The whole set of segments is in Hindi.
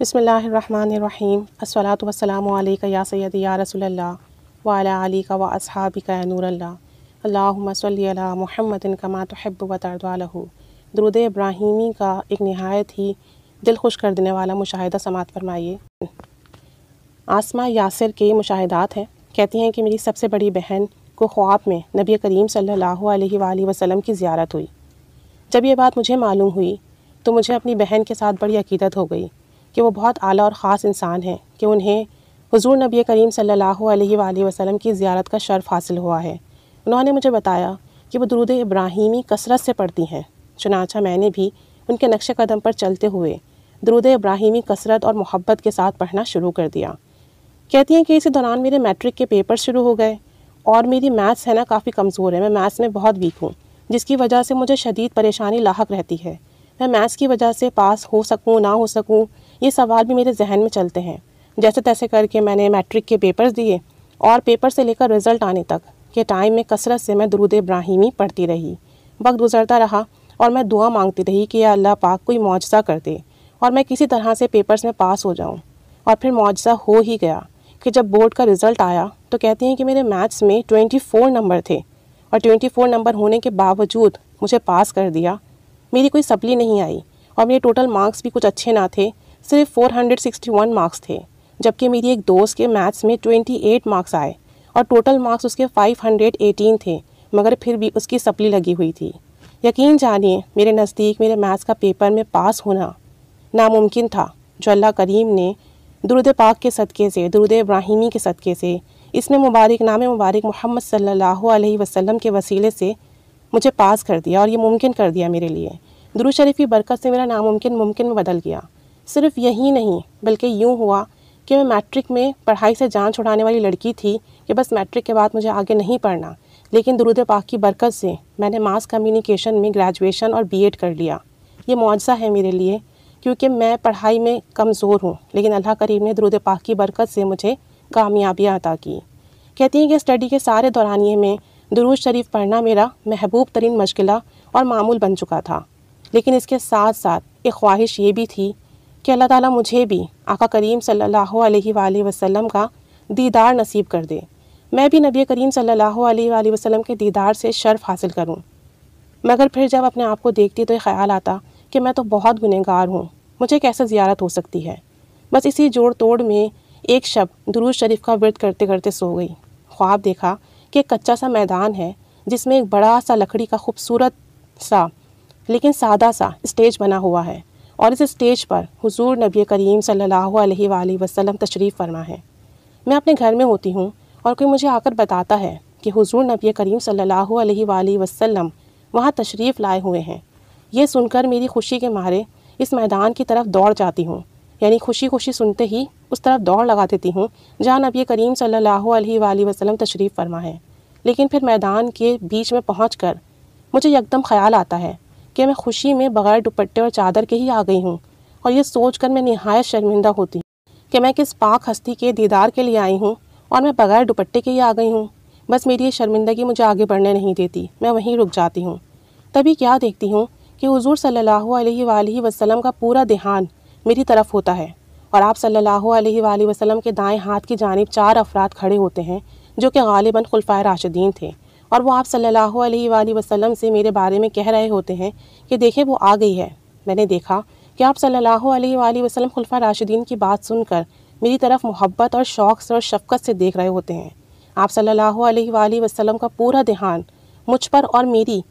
बसमीम अस्सलातु वस्सलाम या सैद या रसोल वाला का व असहाबी का नूरल्ला अल्लाहुम्मा कमा दरुद इब्राहिमी का एक नहायत ही दिल खुश कर देने वाला मुशाहिदा समात फरमाइए आसमा यासर के मुशाहदात हैं कहती हैं कि मेरी सबसे बड़ी बहन को ख्वाब में नबी करीम सल्ला वसलम की ज़्यारत हुई जब यह बात मुझे मालूम हुई तो मुझे अपनी बहन के साथ बड़ी अकीदत हो गई कि वो बहुत आला और ख़ास इंसान हैं कि उन्हें हुजूर नबी करीम सल्लल्लाहु अलैहि वसल्लम की ज़्यारत का शर्फ़ हासिल हुआ है उन्होंने मुझे बताया कि वो दरूद इब्राहिमी कसरत से पढ़ती हैं चुनाचा मैंने भी उनके नक्श कदम पर चलते हुए दरूद इब्राहिमी कसरत और मोहब्बत के साथ पढ़ना शुरू कर दिया कहती हैं कि इसी दौरान मेरे मैट्रिक के पेपर शुरू हो गए और मेरी मैथ्स है ना काफ़ी कमज़ोर है मैं मैथ्स में बहुत वीक हूँ जिसकी वजह से मुझे शदीद परेशानी लाक रहती है मैं मैथ्स की वजह से पास हो सकूँ ना हो सकूँ ये सवाल भी मेरे जहन में चलते हैं जैसे तैसे करके मैंने मैट्रिक के पेपर्स दिए और पेपर से लेकर रिज़ल्ट आने तक के टाइम में कसरत से मैं दरूद इब्राहिमी पढ़ती रही वक्त गुजरता रहा और मैं दुआ मांगती रही कि यह अल्लाह पाक कोई मुआवजा कर दे और मैं किसी तरह से पेपर्स में पास हो जाऊँ और फिर मुआवजा हो ही गया कि जब बोर्ड का रिज़ल्ट आया तो कहती हैं कि मेरे मैथ्स में फ़ोर नंबर थे और फ़ोर नंबर होने के बावजूद मुझे पास कर दिया मेरी कोई सप्ली नहीं आई और मेरे टोटल मार्क्स भी कुछ अच्छे ना थे सिर्फ 461 मार्क्स थे जबकि मेरी एक दोस्त के मैथ्स में 28 मार्क्स आए और टोटल मार्क्स उसके 518 थे मगर फिर भी उसकी सप्ली लगी हुई थी यकीन जानिए मेरे नज़दीक मेरे मैथ्स का पेपर में पास होना नामुमकिन था जो अल्लाह करीम ने दुरुद पाक के सदक़े से दुरुद इब्राहिमी के सदक़े से इसने मुबारक नाम मुबारक मोहम्मद सल्लल्लाहु अलैहि वसल्लम के वसीले से मुझे पास कर दिया और ये मुमकिन कर दिया मेरे लिए दुरू शरीफ की बरकत से मेरा नामुमकिन मुमकिन में बदल गया सिर्फ यही नहीं बल्कि यूँ हुआ कि मैं मैट्रिक में पढ़ाई से जान छुड़ाने वाली लड़की थी कि बस मैट्रिक के बाद मुझे आगे नहीं पढ़ना लेकिन दुरुद पाक की बरकत से मैंने मास कम्युनिकेशन में ग्रेजुएशन और बीएड कर लिया ये मुआवजा है मेरे लिए क्योंकि मैं पढ़ाई में कमज़ोर हूँ लेकिन अल्लाह करीम ने दुरुद पाक की बरकत से मुझे कामयाबियाँ अदा की कहती हैं कि स्टडी के सारे दौरानिए में दुरुज शरीफ पढ़ना मेरा महबूब तरीन मशगला और मामूल बन चुका था लेकिन इसके साथ साथ एक ख्वाहिश ये भी थी कि अल्लाह ताला मुझे भी आका करीम सल्लल्लाहु अलैहि वसल्लम का दीदार नसीब कर दे मैं भी नबी करीम सल्लल्लाहु अलैहि वसल्लम के दीदार से शर्फ हासिल करूं। मगर फिर जब अपने आप को देखती तो ये ख्याल आता कि मैं तो बहुत गुनहगार हूँ मुझे कैसे जियारत हो सकती है बस इसी जोड़ तोड़ में एक शब दरूज शरीफ का व्रत करते करते सो गई ख्वाब देखा कि एक कच्चा सा मैदान है जिसमें एक बड़ा सा लकड़ी का खूबसूरत सा लेकिन सादा सा स्टेज बना हुआ है और इस स्टेज पर हुजूर नबी करीम सल्लल्लाहु अलैहि वसल्लम तशरीफ़ फरमा है मैं अपने घर में होती हूँ और कोई मुझे आकर बताता है कि हुजूर नबी करीम सल्लल्लाहु अलैहि वसल्लम वहाँ तशरीफ़ लाए हुए हैं ये सुनकर मेरी खुशी के मारे इस मैदान की तरफ दौड़ जाती हूँ यानी खुशी खुशी सुनते ही उस तरफ दौड़ लगा देती हूँ जहाँ नबी करीम सल्ला वसलम तशरीफ़ फरमा है लेकिन फिर मैदान के बीच में पहुँच मुझे एकदम ख्याल आता है कि मैं खुशी में बगैर दुपट्टे और चादर के ही आ गई हूँ और ये सोच कर मैं नहायत शर्मिंदा होती कि मैं किस पाक हस्ती के दीदार के लिए आई हूँ और मैं बगैर दुपट्टे के ही आ गई हूँ बस मेरी ये शर्मिंदगी मुझे आगे बढ़ने नहीं देती मैं वहीं रुक जाती हूँ तभी क्या देखती हूँ कि हुजूर सल्लल्लाहु अलैहि वसल्लम का पूरा देहान मेरी तरफ होता है और आप सल्लल्लाहु अलैहि वसल्लम के दाएं हाथ की जानब चार अफराद खड़े होते हैं जो कि गालिबा खुलफा राशिदीन थे और वो आप सल्लल्लाहु अलैहि वसल्लम से मेरे बारे में कह रहे होते हैं कि देखे वो आ गई है मैंने देखा कि आप सल्लल्लाहु अलैहि वसल्लम खुलफा राशिदीन की बात सुनकर मेरी तरफ मोहब्बत और शौक़ से और शफकत से देख रहे होते हैं आप सल्लल्लाहु अलैहि वसल्लम का पूरा ध्यान मुझ पर और मेरी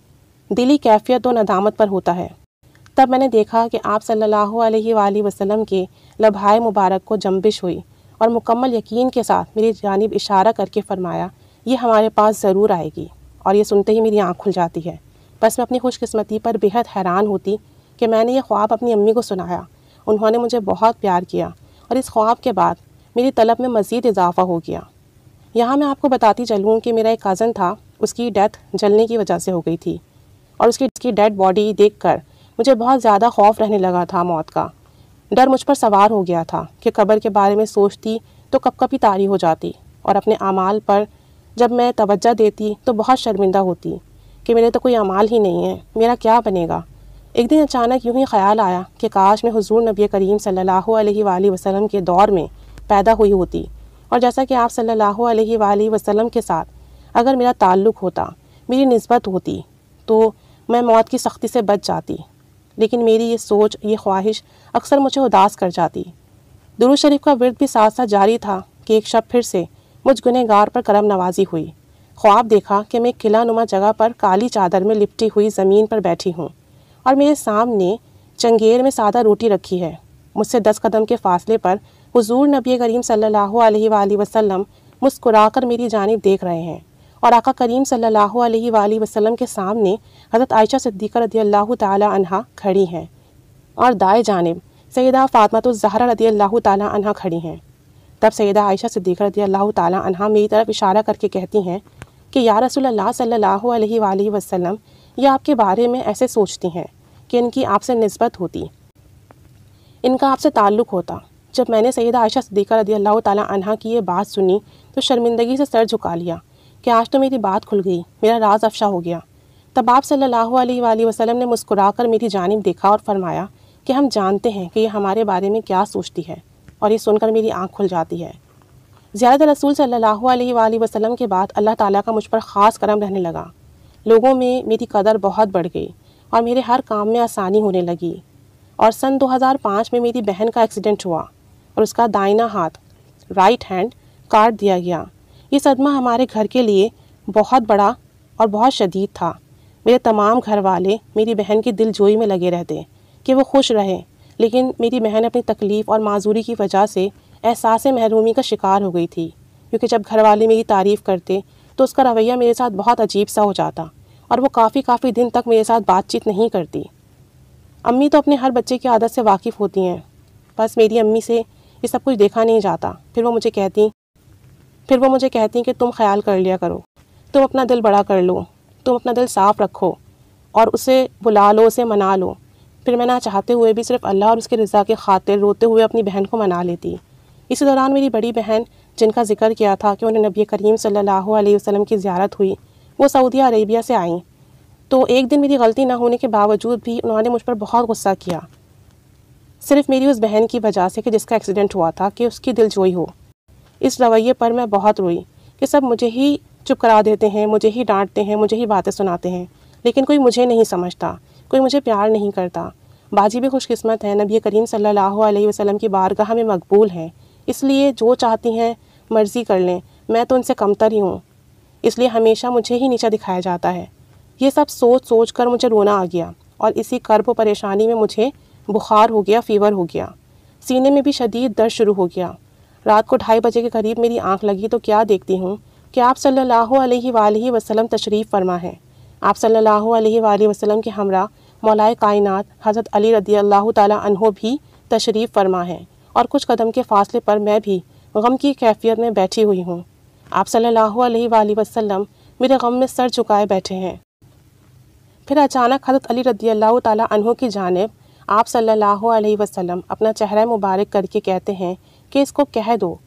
दिली कैफियत और नदामत पर होता है तब मैंने देखा कि आप सल्लल्लाहु अलैहि वसल्लम के लभाए मुबारक को जम्बिश हुई और मुकम्मल यकीन के साथ मेरी जानब इशारा करके फरमाया ये हमारे पास ज़रूर आएगी और ये सुनते ही मेरी आँख खुल जाती है बस मैं अपनी खुशकस्मती पर बेहद हैरान होती कि मैंने ये ख्वाब अपनी अम्मी को सुनाया उन्होंने मुझे बहुत प्यार किया और इस ख्वाब के बाद मेरी तलब में मज़ीद इजाफा हो गया यहाँ मैं आपको बताती चलूँ कि मेरा एक कज़न था उसकी डेथ जलने की वजह से हो गई थी और उसकी उसकी डेड बॉडी कर मुझे बहुत ज़्यादा खौफ रहने लगा था मौत का डर मुझ पर सवार हो गया था कि कबर के बारे में सोचती तो कब कभी तारी हो जाती और अपने अमाल पर जब मैं तवज्जा देती तो बहुत शर्मिंदा होती कि मेरे तो कोई अमाल ही नहीं है मेरा क्या बनेगा एक दिन अचानक यूं ही ख्याल आया कि काश मैं हुजूर नबी करीम सल्ला वसलम के दौर में पैदा हुई होती और जैसा कि आप सल्ला वसलम के साथ अगर मेरा ताल्लुक़ होता मेरी नस्बत होती तो मैं मौत की सख्ती से बच जाती लेकिन मेरी ये सोच ये ख्वाहिश अक्सर मुझे उदास कर जाती दुरू शरीफ का वर्द भी साथ साथ जारी था कि एक शब फिर से मुझ गुनहगार पर करम नवाजी हुई ख्वाब देखा कि मैं किला नुमा जगह पर काली चादर में लिपटी हुई ज़मीन पर बैठी हूँ और मेरे सामने चंगेर में सादा रोटी रखी है मुझसे दस कदम के फासले पर हुजूर नबी करीम सल्लल्लाहु अलैहि वसल्लम मुस्कुराकर मेरी जानब देख रहे हैं और आका करीम सल्लल्लाहु अलैहि वसल्लम के सामने हज़रत आयशा सद्दीक रदी अल्लाह तहा खड़ी हैं और दाएँ जानब सैदा फ़ातमत ज़हरा रदी अल्लाह तहा खड़ी हैं तब सैदा आयशा सिद्दीक रदी अल्लाह तहा मेरी तरफ इशारा करके कहती हैं कि या रसूल सल्ला वसम ये आपके बारे में ऐसे सोचती हैं कि इनकी आपसे नस्बत होती इनका आपसे ताल्लुक़ होता जब मैंने सैद आयशा सिद्दीक़ा रदी अल्लाह तहा की ये बात सुनी तो शर्मिंदगी से सर झुका लिया कि आज तो मेरी बात खुल गई मेरा राज अफशा हो गया तब आप सल्लल्लाहु अलैहि वसल्लम ने मुस्कुराकर मेरी जानब देखा और फरमाया कि हम जानते हैं कि ये हमारे बारे में क्या सोचती है और ये सुनकर मेरी आँख खुल जाती है ज़्यादा रसूल सल्ला वसलम के बाद अल्लाह ताली का मुझ पर ख़ास करम रहने लगा लोगों में मेरी कदर बहुत बढ़ गई और मेरे हर काम में आसानी होने लगी और सन 2005 में मेरी बहन का एक्सीडेंट हुआ और उसका दाइना हाथ राइट हैंड काट दिया गया ये सदमा हमारे घर के लिए बहुत बड़ा और बहुत शदीद था मेरे तमाम घर वाले मेरी बहन की दिलजोई में लगे रहते कि वो खुश रहे लेकिन मेरी बहन अपनी तकलीफ़ और माजूरी की वजह से एहसास महरूमी का शिकार हो गई थी क्योंकि जब घर वाले मेरी तारीफ़ करते तो उसका रवैया मेरे साथ बहुत अजीब सा हो जाता और वो काफ़ी काफ़ी दिन तक मेरे साथ बातचीत नहीं करती अम्मी तो अपने हर बच्चे की आदत से वाकिफ़ होती हैं बस मेरी अम्मी से ये सब कुछ देखा नहीं जाता फिर वो मुझे कहती फिर वो मुझे कहती कि तुम ख्याल कर लिया करो तुम अपना दिल बड़ा कर लो तुम अपना दिल साफ़ रखो और उसे बुला लो उसे मना लो फिर मैं ना चाहते हुए भी सिर्फ अल्लाह और उसके रज़ा के खातिर रोते हुए अपनी बहन को मना लेती इसी दौरान मेरी बड़ी बहन जिनका जिक्र किया था कि उन्हें नबी करीम सल्लल्लाहु अलैहि वसल्लम की ज़्यारत हुई वो सऊदी अरेबिया से आईं तो एक दिन मेरी गलती ना होने के बावजूद भी उन्होंने मुझ पर बहुत गुस्सा किया सिर्फ मेरी उस बहन की वजह से कि जिसका एक्सीडेंट हुआ था कि उसकी दिलजोई हो इस रवैये पर मैं बहुत रोई कि सब मुझे ही चुप करा देते हैं मुझे ही डांटते हैं मुझे ही बातें सुनाते हैं लेकिन कोई मुझे नहीं समझता कोई मुझे प्यार नहीं करता बाजी भी खुशकस्मत है नबी करीम सल्लल्लाहु अलैहि वसल्लम की बारगाह में मकबूल हैं इसलिए जो चाहती हैं मर्ज़ी कर लें मैं तो उनसे कमतर ही हूँ इसलिए हमेशा मुझे ही नीचा दिखाया जाता है ये सब सोच सोच कर मुझे रोना आ गया और इसी कर्ब परेशानी में मुझे बुखार हो गया फीवर हो गया सीने में भी शदीद दर्द शुरू हो गया रात को ढाई बजे के करीब मेरी आंख लगी तो क्या देखती हूँ कि आप सल्लल्लाहु अलैहि वसल्लम तशरीफ़ फरमा है आप सल्लल्लाहु अलैहि वसल्लम के हमरा मौलाए कायनात हज़रत अली रदी अल्लाह तहों भी तशरीफ़ फरमा है और कुछ कदम के फासले पर मैं भी गम की कैफियत में बैठी हुई हूँ आप सल्लल्लाहु अलैहि वसल्लम मेरे गम में सर झुकाए बैठे हैं फिर अचानक हजरत अली रदी अल्लाह तहों की जानब आप सल्लल्लाहु अलैहि वसल्लम अपना चेहरा मुबारक करके कहते हैं कि इसको कह दो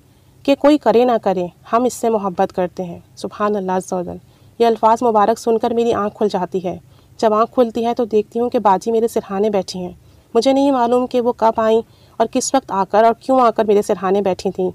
कि कोई करे ना करे हम इससे मोहब्बत करते हैं सुबहान अल्लाह ये अल्फाज मुबारक सुनकर मेरी आँख खुल जाती है जब आँख खुलती है तो देखती हूँ कि बाजी मेरे सिरहाने बैठी हैं मुझे नहीं मालूम कि वो कब आई और किस वक्त आकर और क्यों आकर मेरे सिरहाने बैठी थीं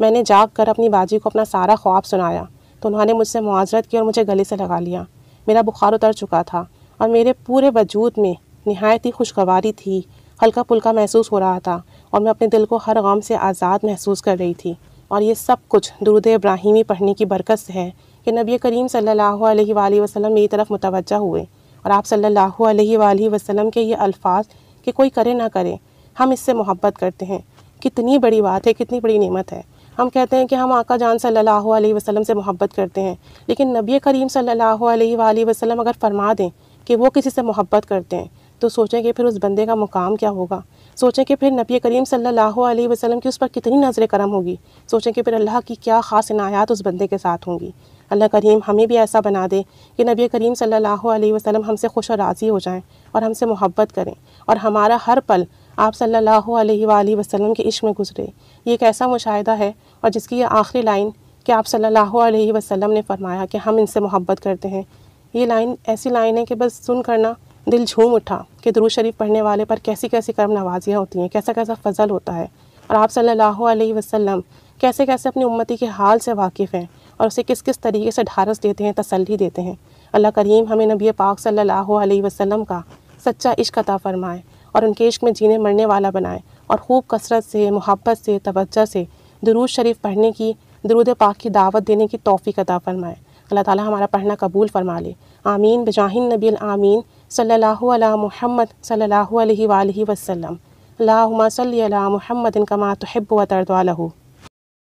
मैंने जाग कर अपनी बाजी को अपना सारा ख्वाब सुनाया तो उन्होंने मुझसे मुआजरत की और मुझे गले से लगा लिया मेरा बुखार उतर चुका था और मेरे पूरे वजूद में नहायत ही खुशगवारी थी हल्का पुल्का महसूस हो रहा था और मैं अपने दिल को हर गम से आज़ाद महसूस कर रही थी और ये सब कुछ दुरुद इब्राहिमी पढ़ने की बरकत से है कि नबी करीम सल्लल्लाहु अलैहि वसल्लम मेरी तरफ मुतवजह हुए और आप सल्लल्लाहु अलैहि वसल्लम के ये अल्फाज कि कोई करे ना करे हम इससे मोहब्बत करते हैं कितनी बड़ी बात है कितनी बड़ी नेमत है हम कहते हैं कि हम आका जान सल्लल्लाहु अलैहि वसल्लम से मोहब्बत करते हैं लेकिन नबी करीम सल्लल्लाहु अलैहि वसल्लम अगर फरमा दें कि वो किसी से मोहब्बत करते हैं तो सोचें कि फिर उस बंदे का मुकाम क्या होगा सोचें कि फिर नबी करीम सल्लल्लाहु अलैहि वसल्लम की उस पर कितनी नज़र करम होगी सोचें कि फिर अल्लाह की क्या ख़ास इनायात उस बंदे के साथ होंगी अल्लाह करीम हमें भी ऐसा बना दे कि नबी करीम सल्लल्लाहु अलैहि वसल्लम हमसे खुश और राज़ी हो जाएं और हमसे मोहब्बत करें और हमारा हर पल आप सल्लल्लाहु अलैहि वसल्लम के इश्क में गुजरे ये एक ऐसा मुशाहिदा है और जिसकी ये आखिरी लाइन कि आप सल्लल्लाहु अलैहि वसल्लम ने फरमाया कि हम इनसे मोहब्बत करते हैं ये लाइन ऐसी लाइन है कि बस सुन करना दिल झूम उठा कि दुरू शरीफ पढ़ने वाले पर कैसी कैसी कर्म नवाजियाँ होती हैं कैसा कैसा फ़जल होता है और आप सल्लल्लाहु अलैहि वसल्लम कैसे कैसे अपनी उम्मती के हाल से वाकिफ़ हैं और उसे किस किस तरीके से ढारस देते हैं तसल्ली देते हैं अल्लाह करीम हमें नबी पाक सल्लल्लाहु अलैहि वसल्लम का सच्चा इश्क अता फ़रमाए और उनके इश्क में जीने मरने वाला बनाए और खूब कसरत से मोहब्बत से तवज्जो से दरूद शरीफ पढ़ने की दरूद पाक की दावत देने की तोफ़ी अता फ़रमाए अल्लाह ताली हमारा पढ़ना कबूल फरमा ले आमीन बजाहिन नबी आमीन صلى الله على محمد صلى الله عليه وآله وسلم اللهم صل على محمد كما تحب وترضى له